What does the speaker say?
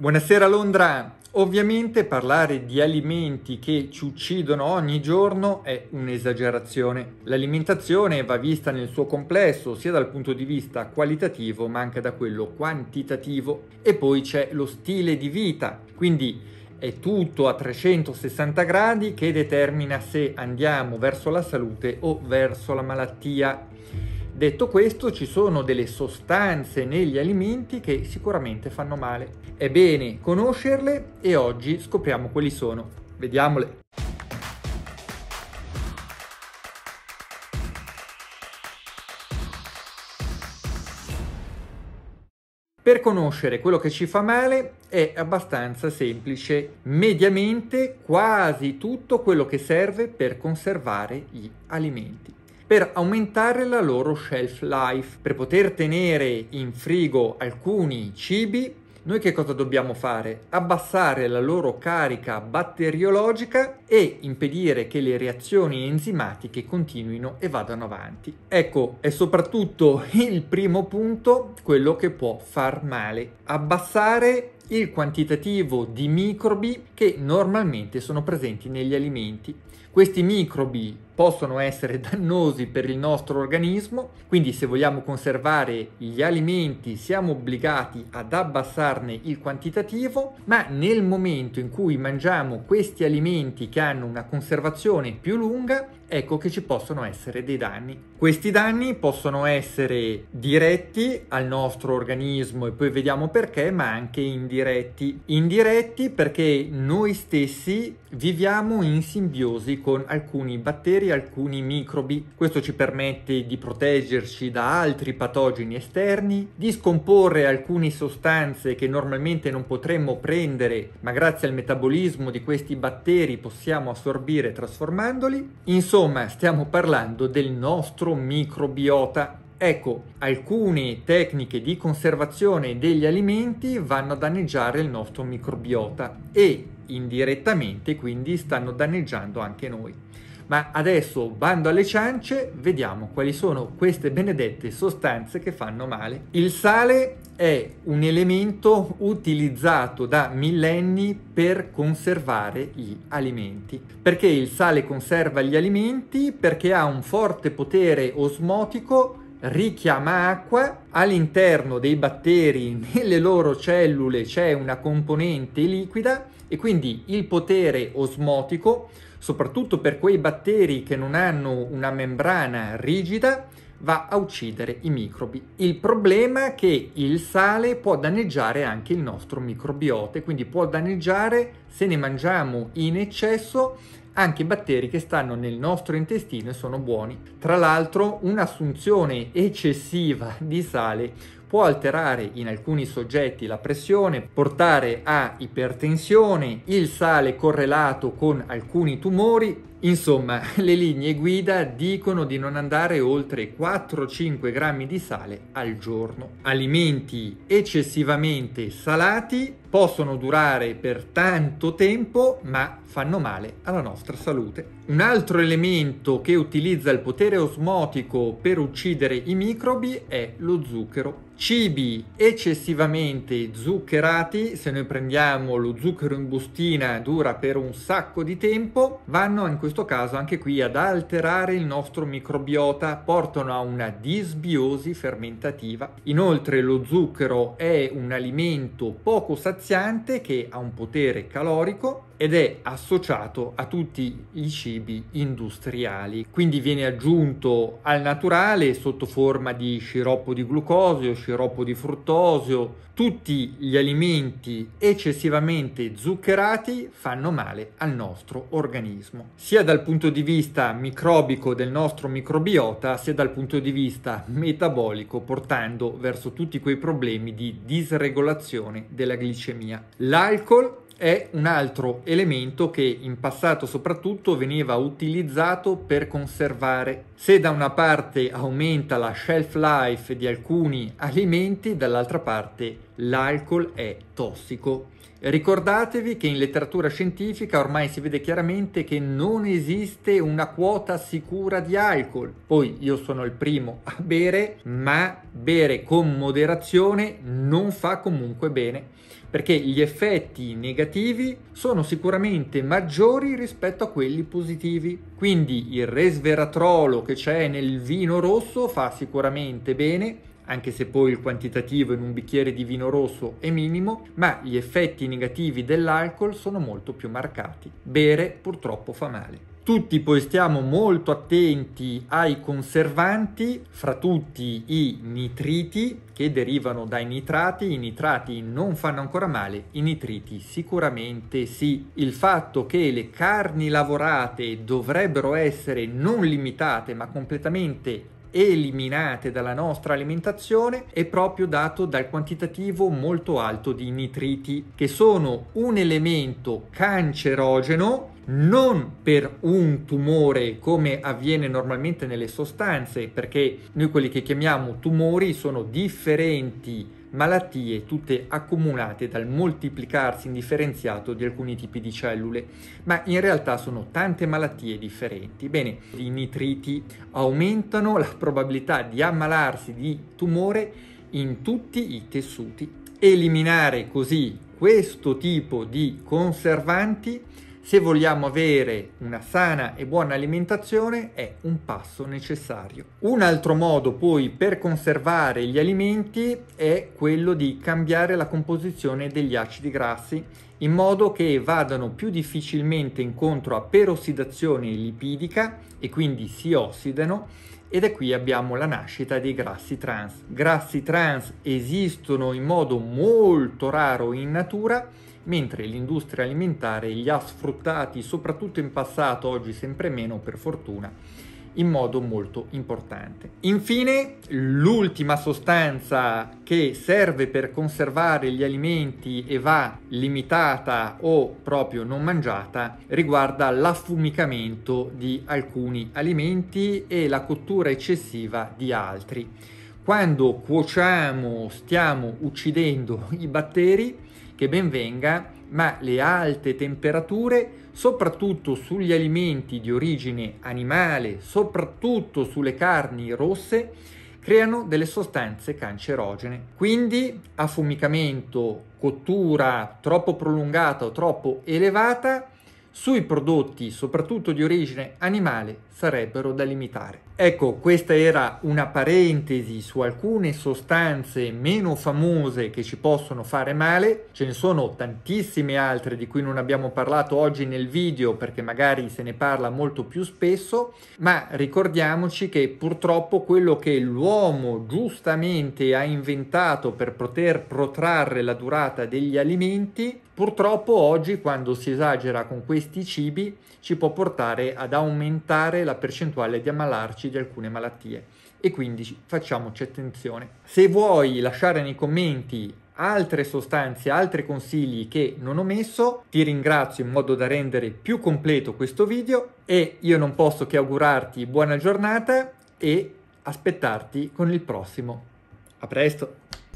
Buonasera Londra. Ovviamente parlare di alimenti che ci uccidono ogni giorno è un'esagerazione. L'alimentazione va vista nel suo complesso, sia dal punto di vista qualitativo ma anche da quello quantitativo. E poi c'è lo stile di vita, quindi è tutto a 360 gradi che determina se andiamo verso la salute o verso la malattia. Detto questo, ci sono delle sostanze negli alimenti che sicuramente fanno male. È bene conoscerle e oggi scopriamo quali sono. Vediamole! Per conoscere quello che ci fa male è abbastanza semplice. Mediamente quasi tutto quello che serve per conservare gli alimenti per aumentare la loro shelf life. Per poter tenere in frigo alcuni cibi, noi che cosa dobbiamo fare? Abbassare la loro carica batteriologica e impedire che le reazioni enzimatiche continuino e vadano avanti. Ecco, è soprattutto il primo punto quello che può far male. Abbassare il quantitativo di microbi che normalmente sono presenti negli alimenti. Questi microbi possono essere dannosi per il nostro organismo, quindi se vogliamo conservare gli alimenti siamo obbligati ad abbassarne il quantitativo, ma nel momento in cui mangiamo questi alimenti che hanno una conservazione più lunga, ecco che ci possono essere dei danni. Questi danni possono essere diretti al nostro organismo e poi vediamo perché, ma anche indiretti. Indiretti perché noi stessi viviamo in simbiosi con alcuni batteri alcuni microbi. Questo ci permette di proteggerci da altri patogeni esterni, di scomporre alcune sostanze che normalmente non potremmo prendere, ma grazie al metabolismo di questi batteri possiamo assorbire trasformandoli. Insomma, stiamo parlando del nostro microbiota. Ecco, alcune tecniche di conservazione degli alimenti vanno a danneggiare il nostro microbiota e indirettamente quindi stanno danneggiando anche noi. Ma adesso bando alle ciance, vediamo quali sono queste benedette sostanze che fanno male. Il sale è un elemento utilizzato da millenni per conservare gli alimenti. Perché il sale conserva gli alimenti? Perché ha un forte potere osmotico richiama acqua, all'interno dei batteri nelle loro cellule c'è una componente liquida e quindi il potere osmotico, soprattutto per quei batteri che non hanno una membrana rigida, va a uccidere i microbi. Il problema è che il sale può danneggiare anche il nostro microbiote, quindi può danneggiare, se ne mangiamo in eccesso, anche i batteri che stanno nel nostro intestino e sono buoni. Tra l'altro, un'assunzione eccessiva di sale può alterare in alcuni soggetti la pressione, portare a ipertensione, il sale correlato con alcuni tumori, Insomma, le linee guida dicono di non andare oltre 4-5 grammi di sale al giorno. Alimenti eccessivamente salati possono durare per tanto tempo, ma fanno male alla nostra salute. Un altro elemento che utilizza il potere osmotico per uccidere i microbi è lo zucchero. Cibi eccessivamente zuccherati, se noi prendiamo lo zucchero in bustina dura per un sacco di tempo, vanno in questo caso anche qui ad alterare il nostro microbiota, portano a una disbiosi fermentativa. Inoltre lo zucchero è un alimento poco saziante che ha un potere calorico ed è associato a tutti i cibi industriali, quindi viene aggiunto al naturale sotto forma di sciroppo di glucosio, sciroppo di fruttosio. Tutti gli alimenti eccessivamente zuccherati fanno male al nostro organismo, sia dal punto di vista microbico del nostro microbiota, sia dal punto di vista metabolico, portando verso tutti quei problemi di disregolazione della glicemia. L'alcol è un altro elemento che in passato soprattutto veniva utilizzato per conservare. Se da una parte aumenta la shelf life di alcuni alimenti, dall'altra parte l'alcol è tossico. Ricordatevi che in letteratura scientifica ormai si vede chiaramente che non esiste una quota sicura di alcol. Poi io sono il primo a bere, ma bere con moderazione non fa comunque bene, perché gli effetti negativi sono sicuramente maggiori rispetto a quelli positivi. Quindi il resveratrolo che c'è nel vino rosso fa sicuramente bene, anche se poi il quantitativo in un bicchiere di vino rosso è minimo, ma gli effetti negativi dell'alcol sono molto più marcati. Bere purtroppo fa male. Tutti poi stiamo molto attenti ai conservanti, fra tutti i nitriti che derivano dai nitrati, i nitrati non fanno ancora male, i nitriti sicuramente sì. Il fatto che le carni lavorate dovrebbero essere non limitate ma completamente eliminate dalla nostra alimentazione è proprio dato dal quantitativo molto alto di nitriti che sono un elemento cancerogeno non per un tumore come avviene normalmente nelle sostanze perché noi quelli che chiamiamo tumori sono differenti malattie tutte accumulate dal moltiplicarsi indifferenziato di alcuni tipi di cellule, ma in realtà sono tante malattie differenti. Bene, i nitriti aumentano la probabilità di ammalarsi di tumore in tutti i tessuti. Eliminare così questo tipo di conservanti se vogliamo avere una sana e buona alimentazione è un passo necessario. Un altro modo poi per conservare gli alimenti è quello di cambiare la composizione degli acidi grassi in modo che vadano più difficilmente incontro a perossidazione lipidica e quindi si ossidano ed è qui abbiamo la nascita dei grassi trans. Grassi trans esistono in modo molto raro in natura mentre l'industria alimentare li ha sfruttati soprattutto in passato, oggi sempre meno per fortuna, in modo molto importante. Infine, l'ultima sostanza che serve per conservare gli alimenti e va limitata o proprio non mangiata riguarda l'affumicamento di alcuni alimenti e la cottura eccessiva di altri. Quando cuociamo stiamo uccidendo i batteri che ben venga, ma le alte temperature, soprattutto sugli alimenti di origine animale, soprattutto sulle carni rosse, creano delle sostanze cancerogene. Quindi affumicamento, cottura troppo prolungata o troppo elevata sui prodotti, soprattutto di origine animale, sarebbero da limitare. Ecco, questa era una parentesi su alcune sostanze meno famose che ci possono fare male, ce ne sono tantissime altre di cui non abbiamo parlato oggi nel video perché magari se ne parla molto più spesso, ma ricordiamoci che purtroppo quello che l'uomo giustamente ha inventato per poter protrarre la durata degli alimenti Purtroppo oggi quando si esagera con questi cibi ci può portare ad aumentare la percentuale di ammalarci di alcune malattie e quindi facciamoci attenzione. Se vuoi lasciare nei commenti altre sostanze, altri consigli che non ho messo, ti ringrazio in modo da rendere più completo questo video e io non posso che augurarti buona giornata e aspettarti con il prossimo. A presto!